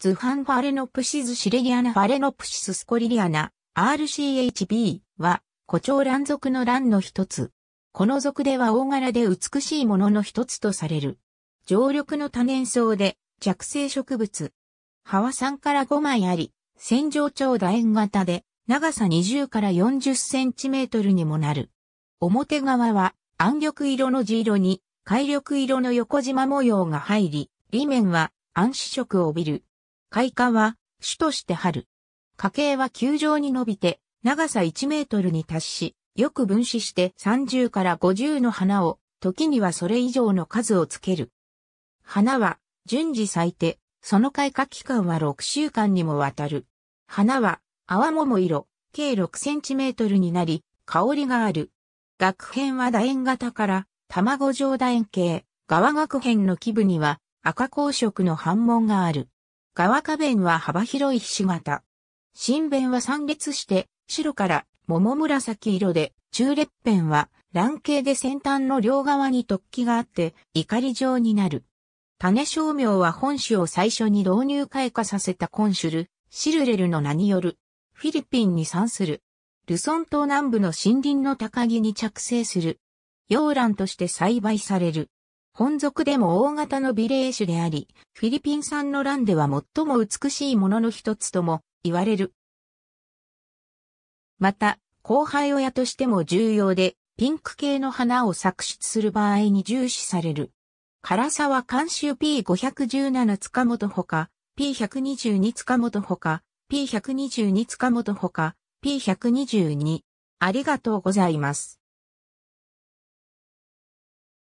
ズファンファレノプシズシレギアナファレノプシススコリリアナ RCHB は誇張乱属の乱の一つ。この属では大柄で美しいものの一つとされる。常緑の多年草で着生植物。葉は3から5枚あり、線状長楕円型で長さ20から40センチメートルにもなる。表側は暗緑色の地色に、海緑色の横縞模様が入り、裏面は暗視色を帯びる開花は、種として春。花茎は球状に伸びて、長さ1メートルに達し、よく分子して30から50の花を、時にはそれ以上の数をつける。花は、順次咲いて、その開花期間は6週間にもわたる。花は、泡桃色、計6センチメートルになり、香りがある。学編は楕円型から、卵状楕円形、側学編の基部には赤光色の反紋がある。川下弁は幅広いひし形。新弁は散列して、白から桃紫色で、中列弁は卵形で先端の両側に突起があって、怒り状になる。種商名は本種を最初に導入開花させたコンシュル、シルレルの名による、フィリピンに産する。ルソン島南部の森林の高木に着生する。洋蘭として栽培される。本属でも大型の美麗種であり、フィリピン産のランでは最も美しいものの一つとも言われる。また、後輩親としても重要で、ピンク系の花を作出する場合に重視される。唐沢監修 P517 塚本ほか、P122 塚本ほか、P122 塚本ほか、P122。ありがとうございます。